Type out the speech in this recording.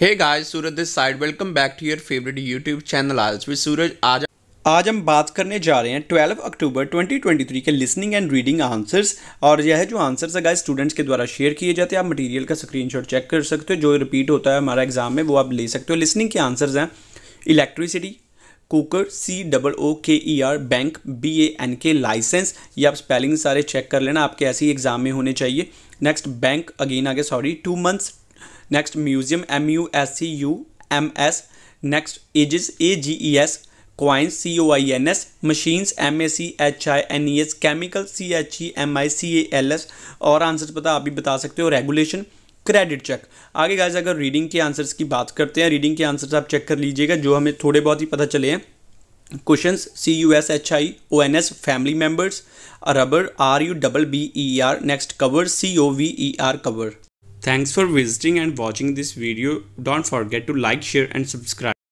Hey guys Suraj this side welcome back to your favourite YouTube channel आज भी सूरज आज आज हम बात करने जा रहे हैं 12 अक्टूबर 2023 के लिसनिंग एंड रीडिंग आंसर्स और यह जो आंसर्स है गाइस स्टूडेंट्स के द्वारा शेयर किए जाते हैं आप मटेरियल का स्क्रीनशॉट चेक कर सकते हो जो रिपीट होता है हमारा एग्जाम में वो आप ले सकते हो लिसनिंग के आंसर्स हैं electricity cooker C double O K E R bank B A N K licence ये आप स्पेलिंग सारे चेक कर लेना आपके ऐसे ही एग्जाम में होने चाहिए नेक्स्ट बैंक अगेन आगे sorry two months next museum M U S C U M S next ages A G E S coins C O I N S machines M A C H I N E S chemical C H E M I C A L S और answer पता आप भी बता सकते हो regulation credit check आगे guys अगर reading के आंसर्स की बात करते हैं रीडिंग के आंसर्स आप चेक कर लीजिएगा जो हमें थोड़े बहुत ही पता चले हैं question C U S H I O N S family members rubber R U double B E R next cover C O V E R cover Thanks for visiting and watching this video. Don't forget to like, share and subscribe.